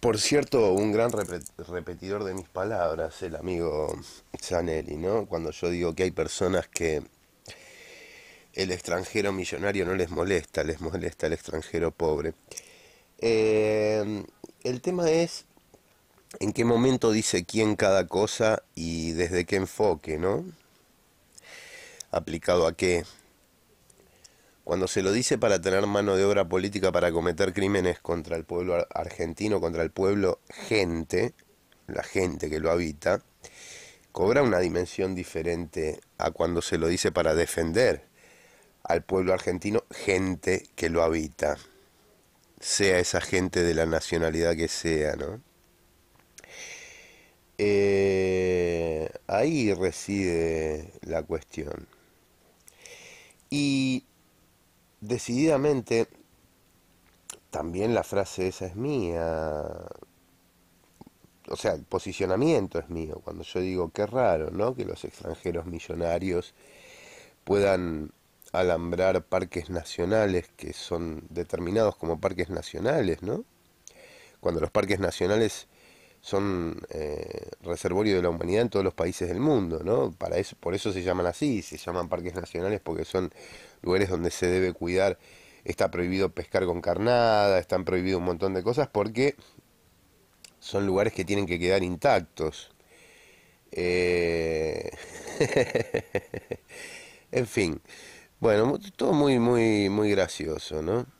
Por cierto, un gran repetidor de mis palabras, el amigo Zanelli, ¿no? Cuando yo digo que hay personas que el extranjero millonario no les molesta, les molesta el extranjero pobre. Eh, el tema es en qué momento dice quién cada cosa y desde qué enfoque, ¿no? Aplicado a qué, cuando se lo dice para tener mano de obra política para cometer crímenes contra el pueblo argentino, contra el pueblo gente, la gente que lo habita, cobra una dimensión diferente a cuando se lo dice para defender al pueblo argentino, gente que lo habita, sea esa gente de la nacionalidad que sea, ¿no? Eh, ahí reside la cuestión. Y decididamente, también la frase esa es mía. O sea, el posicionamiento es mío. Cuando yo digo, qué raro, ¿no? Que los extranjeros millonarios puedan alambrar parques nacionales que son determinados como parques nacionales, ¿no? Cuando los parques nacionales son eh, reservorio de la humanidad en todos los países del mundo, ¿no? Para eso, por eso se llaman así, se llaman parques nacionales porque son lugares donde se debe cuidar, está prohibido pescar con carnada, están prohibidos un montón de cosas porque son lugares que tienen que quedar intactos. Eh, en fin, bueno, todo muy, muy, muy gracioso, ¿no?